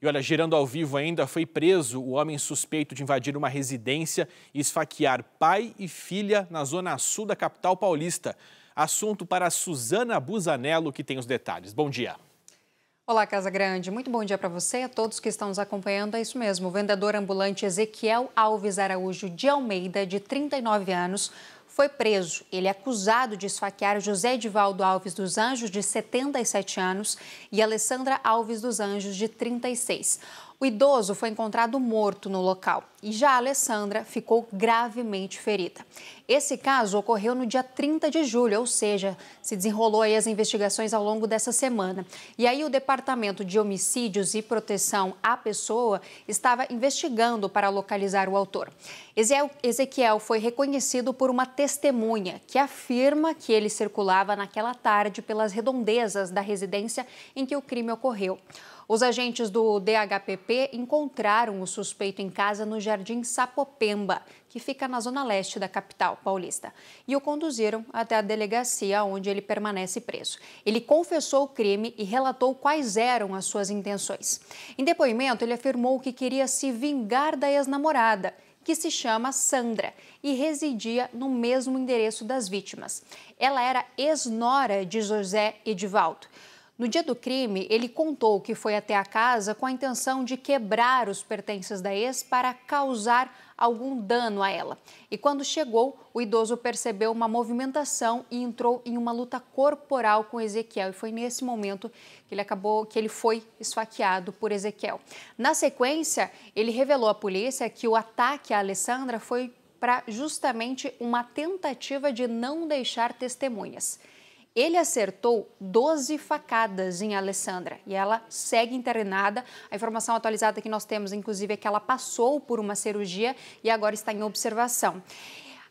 E olha, girando ao vivo ainda, foi preso o homem suspeito de invadir uma residência e esfaquear pai e filha na zona sul da capital paulista. Assunto para a Suzana Busanello, que tem os detalhes. Bom dia. Olá, Casa Grande. Muito bom dia para você e a todos que estão nos acompanhando. É isso mesmo. O vendedor ambulante Ezequiel Alves Araújo de Almeida, de 39 anos, foi preso. Ele é acusado de esfaquear José Edivaldo Alves dos Anjos, de 77 anos, e Alessandra Alves dos Anjos, de 36. O idoso foi encontrado morto no local e já a Alessandra ficou gravemente ferida. Esse caso ocorreu no dia 30 de julho, ou seja, se desenrolou as investigações ao longo dessa semana. E aí o Departamento de Homicídios e Proteção à Pessoa estava investigando para localizar o autor. Ezequiel foi reconhecido por uma testemunha que afirma que ele circulava naquela tarde pelas redondezas da residência em que o crime ocorreu. Os agentes do DHPP encontraram o suspeito em casa no Jardim Sapopemba, que fica na zona leste da capital paulista, e o conduziram até a delegacia onde ele permanece preso. Ele confessou o crime e relatou quais eram as suas intenções. Em depoimento, ele afirmou que queria se vingar da ex-namorada que se chama Sandra e residia no mesmo endereço das vítimas. Ela era ex-nora de José Edivaldo. No dia do crime, ele contou que foi até a casa com a intenção de quebrar os pertences da ex para causar algum dano a ela. E quando chegou, o idoso percebeu uma movimentação e entrou em uma luta corporal com Ezequiel. E foi nesse momento que ele acabou que ele foi esfaqueado por Ezequiel. Na sequência, ele revelou à polícia que o ataque à Alessandra foi para justamente uma tentativa de não deixar testemunhas. Ele acertou 12 facadas em Alessandra e ela segue internada. A informação atualizada que nós temos, inclusive, é que ela passou por uma cirurgia e agora está em observação.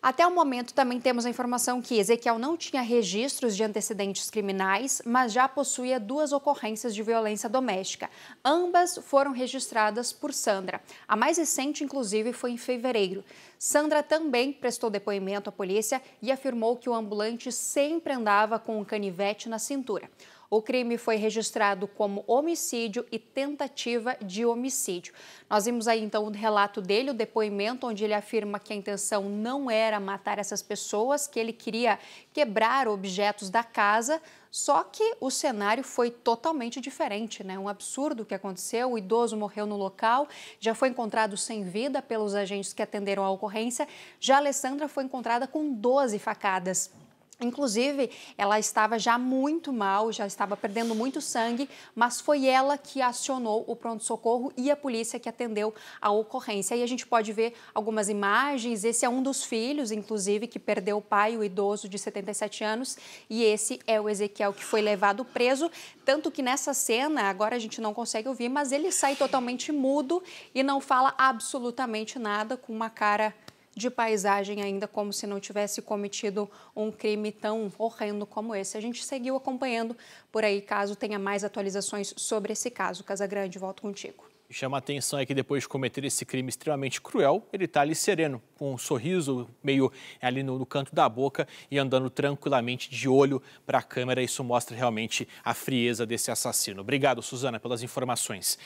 Até o momento, também temos a informação que Ezequiel não tinha registros de antecedentes criminais, mas já possuía duas ocorrências de violência doméstica. Ambas foram registradas por Sandra. A mais recente, inclusive, foi em fevereiro. Sandra também prestou depoimento à polícia e afirmou que o ambulante sempre andava com um canivete na cintura. O crime foi registrado como homicídio e tentativa de homicídio. Nós vimos aí então o relato dele, o depoimento, onde ele afirma que a intenção não era matar essas pessoas, que ele queria quebrar objetos da casa. Só que o cenário foi totalmente diferente, né? Um absurdo que aconteceu. O idoso morreu no local, já foi encontrado sem vida pelos agentes que atenderam a ocorrência. Já a Alessandra foi encontrada com 12 facadas. Inclusive, ela estava já muito mal, já estava perdendo muito sangue, mas foi ela que acionou o pronto-socorro e a polícia que atendeu a ocorrência. E a gente pode ver algumas imagens. Esse é um dos filhos, inclusive, que perdeu o pai, o idoso de 77 anos, e esse é o Ezequiel que foi levado preso. Tanto que nessa cena, agora a gente não consegue ouvir, mas ele sai totalmente mudo e não fala absolutamente nada, com uma cara de paisagem ainda como se não tivesse cometido um crime tão horrendo como esse. A gente seguiu acompanhando por aí, caso tenha mais atualizações sobre esse caso. Casagrande, volto contigo. Chama a atenção é que depois de cometer esse crime extremamente cruel, ele está ali sereno, com um sorriso meio ali no, no, canto da boca e andando tranquilamente de olho para a câmera. Isso mostra realmente a frieza desse assassino. Obrigado, Suzana, pelas informações.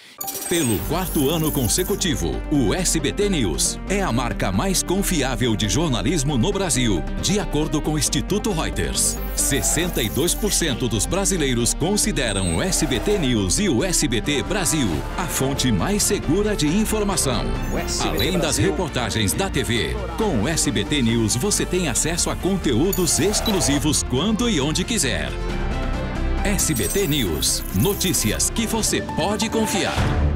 Pelo quarto ano consecutivo, o SBT News é a marca mais confiável de jornalismo no Brasil, de acordo com o Instituto Reuters. 62% dos brasileiros consideram o SBT News e o SBT Brasil a fonte mais segura de informação. Além das reportagens da TV com o SBT News você tem acesso a conteúdos exclusivos quando e onde quiser. SBT News. Notícias que você pode confiar.